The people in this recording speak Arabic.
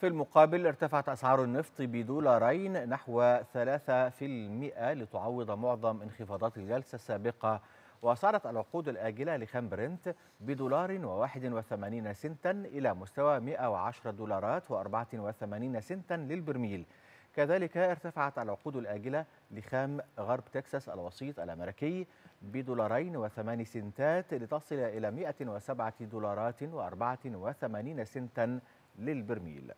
في المقابل ارتفعت أسعار النفط بدولارين نحو 3% لتعوض معظم انخفاضات الجلسة السابقة وصارت العقود الآجلة لخام برنت بدولار و81 سنتا إلى مستوى 110 دولارات و84 سنتا للبرميل كذلك ارتفعت العقود الآجلة لخام غرب تكساس الوسيط الأمريكي بدولارين و8 سنتات لتصل إلى 107 دولارات و84 سنتا للبرميل